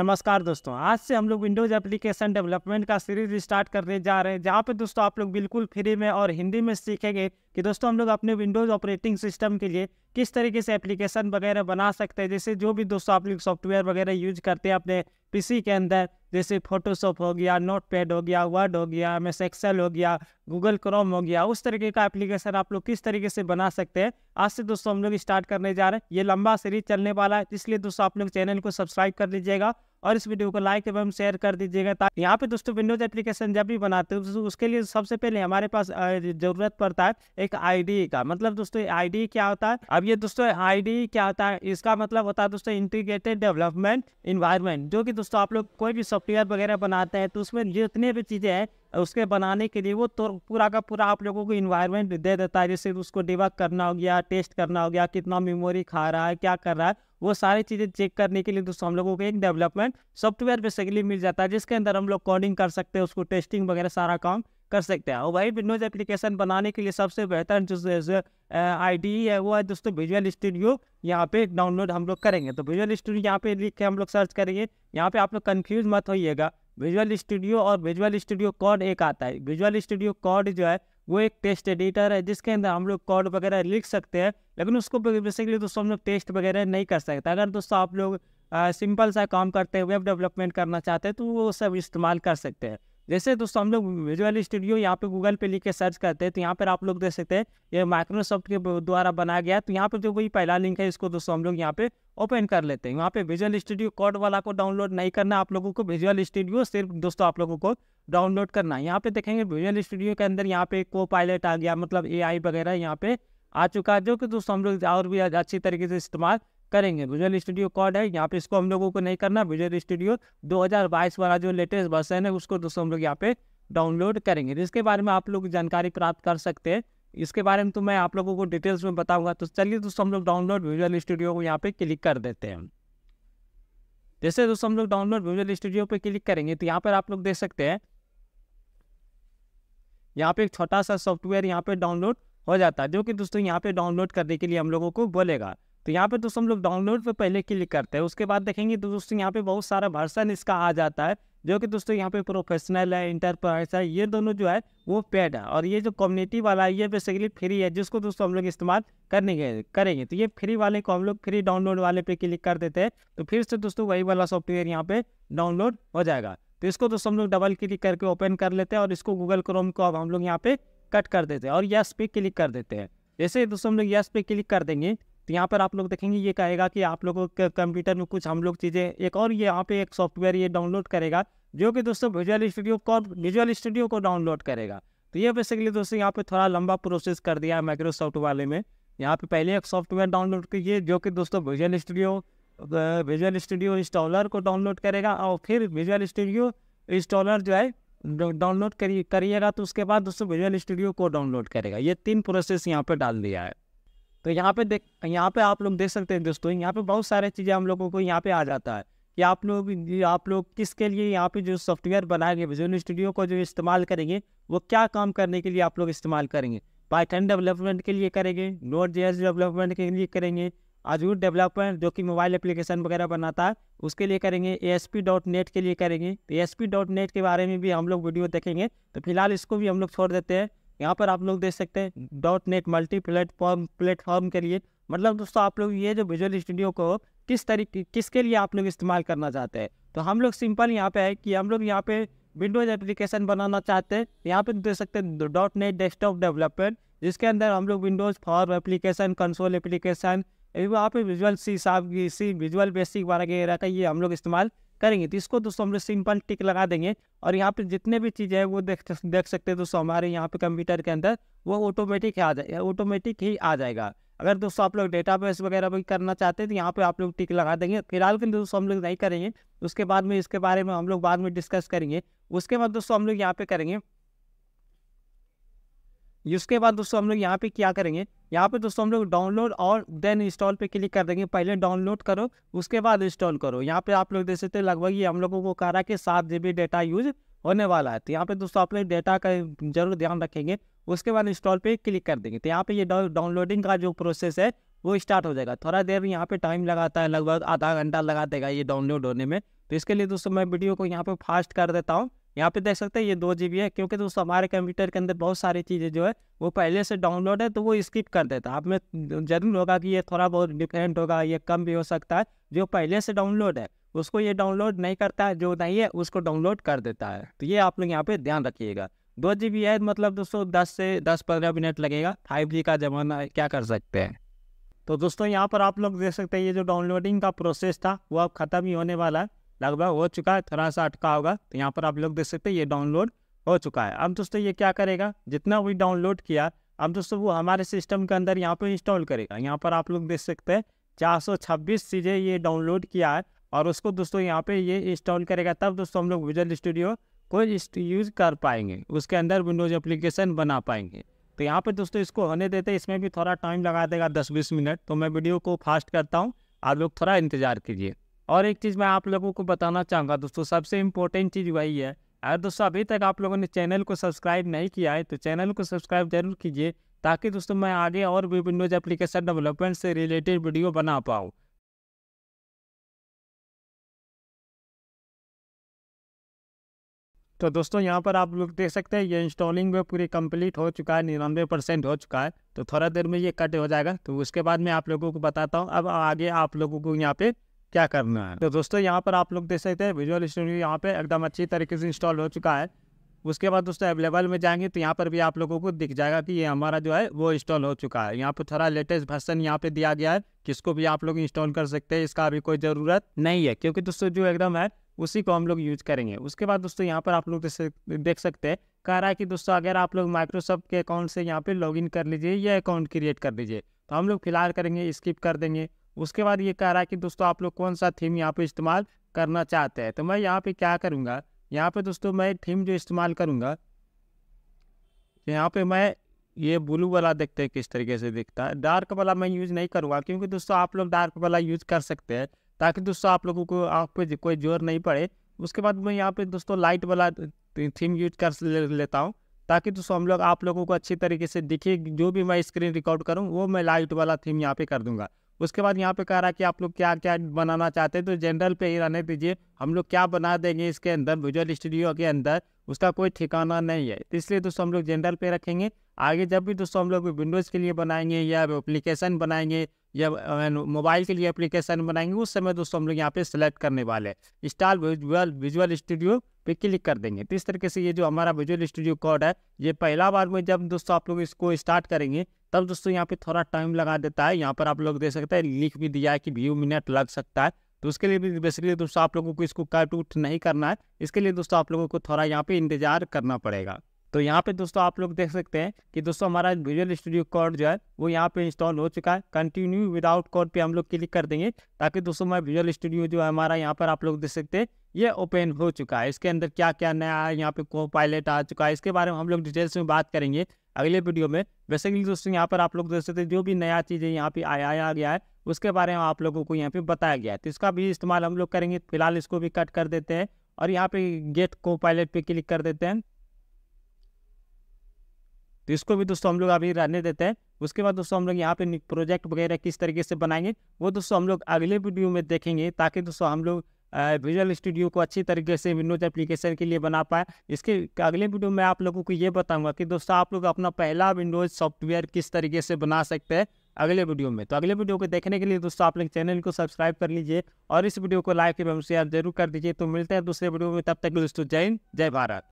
नमस्कार दोस्तों आज से हम लोग विंडोज एप्लीकेशन डेवलपमेंट का सीरीज स्टार्ट करने जा रहे हैं जहाँ पे दोस्तों आप लोग बिल्कुल फ्री में और हिंदी में सीखेंगे कि दोस्तों हम लोग अपने विंडोज ऑपरेटिंग सिस्टम के लिए किस तरीके से एप्लीकेशन वगैरह बना सकते हैं जैसे जो भी दोस्तों आप लोग सॉफ्टवेयर वगैरह यूज करते हैं अपने पीसी के अंदर जैसे फोटोशॉप हो गया नोटपैड हो गया वर्ड हो गया एम एस एक्सेल हो गया गूगल क्रोम हो गया उस तरीके का एप्लीकेशन आप लोग किस तरीके से बना सकते हैं आज से दोस्तों हम लोग स्टार्ट करने जा रहे हैं ये लंबा सीरीज चलने वाला है इसलिए दोस्तों आप लोग चैनल को सब्सक्राइब कर लीजिएगा और इस वीडियो को लाइक एवं शेयर कर दीजिएगा ताकि यहाँ पे दोस्तों विंडोज एप्लीकेशन जब भी बनाते हैं तो उसके लिए सबसे पहले हमारे पास जरूरत पड़ता है एक आई का मतलब दोस्तों आई क्या होता है अब ये दोस्तों आई क्या होता है इसका मतलब होता है दोस्तों इंटीग्रेटेड डेवलपमेंट इन्वायरमेंट जो कि दोस्तों आप लोग कोई भी सॉफ्टवेयर वगैरह बनाते हैं तो उसमें जितने भी चीज़ें हैं उसके बनाने के लिए वो तो पूरा का पूरा आप लोगों को इन्वायरमेंट दे देता है जैसे उसको डिबक करना हो गया टेस्ट करना हो गया कितना मेमोरी खा रहा है क्या कर रहा है वो सारी चीज़ें चेक करने के लिए दोस्तों हम लोगों को एक डेवलपमेंट सॉफ्टवेयर बेसिकली मिल जाता है जिसके अंदर हम लोग कोडिंग कर सकते हैं उसको टेस्टिंग वगैरह सारा काम कर सकते हैं और वही विंडोज एप्लीकेशन बनाने के लिए सबसे बेहतर जो आई है वो है दोस्तों विजुअल स्टूडियो यहाँ पे डाउनलोड हम लोग करेंगे तो विजुअल स्टूडियो यहाँ पे लिख के हम लोग सर्च करेंगे यहाँ पे आप लोग कन्फ्यूज मत होइएगा विजुअल स्टूडियो और विजुअल स्टूडियो कॉड एक आता है विजुअल स्टूडियो कॉड जो है वो एक टेस्ट एडिटर है जिसके अंदर हम लोग कॉड वगैरह लिख सकते हैं लेकिन उसको बेसिकली दोस्तों हम लोग टेस्ट वगैरह नहीं कर सकते अगर दोस्तों आप लोग सिंपल सा काम करते हैं वेब डेवलपमेंट करना चाहते हैं तो वो सब इस्तेमाल कर सकते हैं जैसे दोस्तों हम लोग विजुअल स्टूडियो यहाँ पे गूगल पे लिख के सर्च करते हैं तो यहाँ पर आप लोग देख सकते हैं ये माइक्रोसॉफ्ट के द्वारा बनाया गया तो यहाँ पर जो वही पहला लिंक है इसको दोस्तों हम लोग यहाँ पे ओपन कर लेते हैं यहाँ पे विजुअल स्टूडियो कोड वाला को डाउनलोड नहीं करना आप लोगों को विजुअल स्टूडियो सिर्फ दोस्तों आप लोगों को डाउनलोड करना है यहाँ पे देखेंगे विजुअल स्टूडियो के अंदर यहाँ पे को पायलट आ गया मतलब ए वगैरह यहाँ पे आ चुका है जो कि दोस्तों हम लोग और भी अच्छी तरीके से इस्तेमाल करेंगे विजुअल स्टूडियो कॉड है यहाँ पे इसको हम लोगों को नहीं करना विजुअल स्टूडियो 2022 वाला जो लेटेस्ट वर्सन है उसको दोस्तों हम लोग यहाँ पे डाउनलोड करेंगे जिसके बारे में आप लोग जानकारी प्राप्त कर सकते हैं इसके बारे में तो मैं आप लोगों को डिटेल्स में बताऊंगा तो चलिए दोस्तों हम लोग डाउनलोड विजुअल स्टूडियो को यहाँ पे क्लिक कर देते हैं जैसे दोस्तों हम लोग डाउनलोड विजुअल स्टूडियो पे क्लिक करेंगे तो यहाँ पर आप लोग देख सकते हैं यहाँ पे एक छोटा सा सॉफ्टवेयर यहाँ पे डाउनलोड हो जाता है जो कि दोस्तों यहाँ पे डाउनलोड करने के लिए हम लोगों को बोलेगा तो यहाँ पे दोस्तों हम लोग डाउनलोड पे पहले क्लिक करते हैं उसके बाद देखेंगे तो दोस्तों यहाँ पे बहुत सारा वर्सन इसका आ जाता है जो कि दोस्तों यहाँ पे प्रोफेशनल है इंटरप्राइज है ये दोनों जो है वो पेड है और ये जो कम्युनिटी वाला है ये बेसिकली फ्री है जिसको दोस्तों हम लोग इस्तेमाल करने करेंगे तो ये फ्री वाले को हम लोग फ्री डाउनलोड वाले पे क्लिक कर देते हैं तो फिर से दोस्तों वही वाला सॉफ्टवेयर यहाँ पे डाउनलोड हो जाएगा तो इसको दोस्तों हम लोग डबल क्लिक करके ओपन कर लेते हैं और इसको गूगल क्रोम को अब हम लोग यहाँ पे कट कर देते हैं और यस पे क्लिक कर देते हैं जैसे दोस्तों हम लोग यस पे क्लिक कर देंगे तो यहाँ पर आप लोग देखेंगे ये कहेगा कि आप लोगों के कंप्यूटर में कुछ हम लोग चीज़ें एक और ये यहाँ पे एक सॉफ्टवेयर ये डाउनलोड करेगा जो कि दोस्तों विजुअल स्टूडियो को विजुअल स्टूडियो को डाउनलोड करेगा तो ये बेसिकली दोस्तों यहाँ पे थोड़ा लंबा प्रोसेस कर दिया है माइक्रोसॉफ्ट वाले में यहाँ पे पहले एक सॉफ्टवेयर डाउनलोड किए जो कि दोस्तों Visual Studio Visual Studio installer को डाउनलोड करेगा और फिर विजुअल स्टूडियो इंस्टॉलर जो है डाउनलोड करिएगा तो उसके बाद दोस्तों विजुअल स्टूडियो को डाउनलोड करेगा ये तीन प्रोसेस यहाँ पर डाल दिया है तो यहाँ पे देख यहाँ पे आप लोग देख सकते हैं दोस्तों यहाँ पे बहुत सारे चीज़ें हम लोगों को यहाँ पे आ जाता है कि आप लोग आप लोग किसके लिए यहाँ पे जो सॉफ्टवेयर बनाएंगे विजुअल स्टूडियो को जो इस्तेमाल करेंगे वो क्या काम करने के लिए आप लोग इस्तेमाल करेंगे पाइथन डेवलपमेंट के लिए करेंगे नोट जे डेवलपमेंट के लिए करेंगे आजूर डेवलपमेंट जो कि मोबाइल एप्लीकेशन वगैरह बनाता है उसके लिए करेंगे ए के लिए करेंगे ए के बारे में भी हम लोग वीडियो देखेंगे तो फिलहाल इसको भी हम लोग छोड़ देते हैं यहाँ पर आप लोग देख सकते हैं dot net multi platform platform के लिए मतलब दोस्तों आप लोग ये जो विजुअल स्टूडियो को किस तरीके किसके लिए आप लोग इस्तेमाल करना चाहते हैं तो हम लोग सिंपल यहाँ पे है कि हम लोग यहाँ पे विंडोज एप्लीकेशन बनाना चाहते हैं यहाँ पे देख सकते हैं डॉट नेट डेस्कटॉप डेवलपमेंट जिसके अंदर हम लोग Windows form application console application वहाँ पे विजुअल सी साफ सी विजुअल बेसिक वगैरह का ये हम लोग इस्तेमाल करेंगे तो इसको दोस्तों हम लोग सिंपल टिक लगा देंगे और यहाँ पे जितने भी चीज़ें हैं वो देख देख सकते हैं दोस्तों हमारे यहाँ पे कंप्यूटर के अंदर वो ऑटोमेटिक आ जाए ऑटोमेटिक ही आ जाएगा अगर दोस्तों आप लोग डेटा बेस वगैरह भी करना चाहते हैं तो यहाँ पे आप लोग टिक लगा देंगे फिलहाल के दोस्तों हम लोग नहीं करेंगे उसके बाद में इसके बारे में हम लोग बाद में डिस्कस करेंगे उसके बाद दोस्तों हम लोग यहाँ पे करेंगे इसके बाद दोस्तों हम लोग यहाँ पे क्या करेंगे यहाँ पे दोस्तों हम लोग डाउनलोड और देन इंस्टॉल पे क्लिक कर देंगे पहले डाउनलोड करो उसके बाद इंस्टॉल करो यहाँ पे आप लोग देख सकते हैं लगभग ये हम लोगों को कह रहा है कि सात जी डेटा यूज होने वाला है तो यहाँ पे दोस्तों आप लोग डेटा का जरूर ध्यान रखेंगे उसके बाद इंस्टॉल पर क्लिक कर देंगे तो यहाँ पे ये डाउनलोडिंग का जो प्रोसेस है वो स्टार्ट हो जाएगा थोड़ा देर यहाँ पे टाइम लगाता है लगभग आधा घंटा लगा देगा ये डाउनलोड होने में तो इसके लिए दोस्तों मैं वीडियो को यहाँ पे फास्ट कर देता हूँ यहाँ पे देख सकते हैं ये दो जी है क्योंकि दोस्तों हमारे कंप्यूटर के अंदर बहुत सारी चीज़ें जो है वो पहले से डाउनलोड है तो वो स्किप कर देता है आप में जरूर होगा कि ये थोड़ा बहुत डिफरेंट होगा ये कम भी हो सकता है जो पहले से डाउनलोड है उसको ये डाउनलोड नहीं करता है जो नहीं है उसको डाउनलोड कर देता है तो ये आप लोग यहाँ पे ध्यान रखिएगा दो जी बी है मतलब दोस्तों दस से दस पंद्रह मिनट लगेगा फाइव जी का ज़माना है क्या कर सकते हैं तो दोस्तों यहाँ पर आप लोग देख सकते हैं ये जो डाउनलोडिंग का प्रोसेस था वो अब ख़त्म ही होने वाला है लगभग हो चुका है थोड़ा सा अटका होगा तो यहाँ पर आप लोग देख सकते हैं ये डाउनलोड हो चुका है अब दोस्तों ये क्या करेगा जितना भी डाउनलोड किया अब दोस्तों वो हमारे सिस्टम के अंदर यहाँ पर इंस्टॉल करेगा यहाँ पर आप लोग देख सकते हैं छब्बीस चीज़ें ये डाउनलोड किया है और उसको दोस्तों यहाँ पर ये इंस्टॉल करेगा तब दोस्तों हम लोग विजल स्टूडियो को यूज़ कर पाएंगे उसके अंदर विंडोज़ एप्लीकेशन बना पाएंगे तो यहाँ पर दोस्तों इसको होने देते इसमें भी थोड़ा टाइम लगा देगा दस बीस मिनट तो मैं वीडियो को फास्ट करता हूँ आप लोग थोड़ा इंतज़ार कीजिए और एक चीज़ मैं आप लोगों को बताना चाहूँगा दोस्तों सबसे इम्पोर्टेंट चीज़ वही है अगर दोस्तों अभी तक आप लोगों ने चैनल को सब्सक्राइब नहीं किया है तो चैनल को सब्सक्राइब जरूर कीजिए ताकि दोस्तों मैं आगे और भी विंडोज एप्लीकेशन डेवलपमेंट से रिलेटेड वीडियो बना पाऊँ तो दोस्तों यहाँ पर आप लोग देख सकते हैं ये इंस्टॉलिंग में पूरी कंप्लीट हो चुका है निन्यानवे परसेंट हो चुका है तो थोड़ा देर में ये कट हो जाएगा तो उसके बाद मैं आप लोगों को बताता हूँ अब आगे आप लोगों को यहाँ पे क्या करना है तो दोस्तों यहाँ पर आप लोग देख सकते हैं विजुअल स्टूडियो यहाँ पे एकदम अच्छी तरीके से इंस्टॉल हो चुका है उसके बाद दोस्तों अवेलेबल में जाएंगे तो यहाँ पर भी आप लोगों को दिख जाएगा कि ये हमारा जो है वो इंस्टॉल हो चुका है यहाँ पर थोड़ा लेटेस्ट वर्सन यहाँ पे दिया गया है किसको भी आप लोग इंस्टॉल कर सकते हैं इसका अभी कोई ज़रूरत नहीं है क्योंकि दोस्तों जो एकदम है उसी को हम लोग यूज करेंगे उसके बाद दोस्तों यहाँ पर आप लोग देख सकते हैं कह रहा है कि दोस्तों अगर आप लोग माइक्रोसॉफ्ट के अकाउंट से यहाँ पे लॉगिन कर लीजिए या अकाउंट क्रिएट कर लीजिए तो हम लोग फिलहाल करेंगे स्किप कर देंगे उसके बाद ये कह रहा है कि दोस्तों आप लोग कौन सा थीम यहाँ पे इस्तेमाल करना चाहते हैं तो मैं यहाँ पे क्या करूँगा यहाँ पे दोस्तों मैं थीम जो इस्तेमाल करूँगा तो यहाँ पे मैं ये ब्लू वाला देखते हैं किस तरीके से दिखता है डार्क वाला मैं यूज़ नहीं करूँगा क्योंकि दोस्तों आप लोग डार्क वाला यूज़ कर सकते हैं ताकि दोस्तों आप लोगों को आँख पे कोई जोर नहीं पड़े उसके बाद मैं यहाँ पे दोस्तों लाइट वाला थीम यूज कर लेता हूँ ताकि दोस्तों हम लोग आप लोगों को अच्छी तरीके से दिखे जो भी मैं स्क्रीन रिकॉर्ड करूँ वो मैं लाइट वाला थीम यहाँ पे कर दूंगा उसके बाद यहाँ पे कह रहा है कि आप लोग क्या क्या बनाना चाहते हैं तो जनरल पे ही रहने दीजिए हम लोग क्या बना देंगे इसके अंदर विजुअल स्टूडियो के अंदर उसका कोई ठिकाना नहीं है तो इसलिए दोस्तों हम लोग जनरल पे रखेंगे आगे जब भी दोस्तों हम लोग विंडोज़ के लिए बनाएंगे या एप्लीकेशन बनाएंगे या मोबाइल के लिए एप्लीकेशन बनाएंगे उस समय दोस्तों हम लोग यहाँ पे सिलेक्ट करने वाले हैं इंस्टॉल विजुअल विजुअल स्टूडियो पे क्लिक कर देंगे तो इस तरीके से ये जो हमारा विजुअल स्टूडियो कोड है ये पहला बार में जब दोस्तों आप लोग इसको स्टार्ट करेंगे तब दोस्तों यहाँ पे थोड़ा टाइम लगा देता है यहाँ पर आप लोग दे सकते हैं लिख भी दिया है कि व्यू मिनट लग सकता है तो उसके लिए भी बेसिकली दोस्तों आप लोगों को इसको कट उट नहीं करना है इसके लिए दोस्तों आप लोगों को थोड़ा यहाँ पे इंतजार करना पड़ेगा तो यहाँ पे दोस्तों आप लोग देख सकते हैं कि दोस्तों हमारा विजुअल स्टूडियो कोड जो है वो यहाँ पे इंस्टॉल हो चुका है कंटिन्यू विदाउट कोड पे हम लोग क्लिक कर देंगे ताकि दोस्तों हमारा विजुअल स्टूडियो जो है हमारा यहाँ पर आप लोग देख सकते हैं ये ओपन हो चुका है इसके अंदर क्या क्या नया है यहाँ पे को पायलट आ चुका है इसके बारे में हम लोग डिटेल्स में बात करेंगे अगले वीडियो में वैसे कि दोस्तों यहाँ पर आप लोग दोस्तों जो भी नया चीज़ है यहाँ पे आया आ गया है उसके बारे में आप लोगों को यहाँ पे बताया गया है तो इसका भी इस्तेमाल हम लोग करेंगे फिलहाल इसको भी कट कर देते हैं और यहाँ पे गेट को पायलट पे क्लिक कर देते हैं तो इसको भी दोस्तों हम लोग अभी रहने देते हैं उसके बाद दोस्तों हम लोग यहाँ पे प्रोजेक्ट वगैरह किस तरीके से बनाएंगे वो दोस्तों हम लोग अगले वीडियो में देखेंगे ताकि दोस्तों हम लोग विजुअल स्टूडियो को अच्छी तरीके से विंडोज एप्लीकेशन के लिए बना पाए इसके अगले वीडियो में आप लोगों को ये बताऊँगा कि दोस्तों आप लोग अपना पहला विंडोज सॉफ्टवेयर किस तरीके से बना सकते हैं अगले वीडियो में तो अगले वीडियो को देखने के लिए दोस्तों आप लोग चैनल को सब्सक्राइब कर लीजिए और इस वीडियो को लाइक एवं शेयर जरूर कर दीजिए तो मिलते हैं दूसरे वीडियो में तब तक दोस्तों जय हिंद जय भारत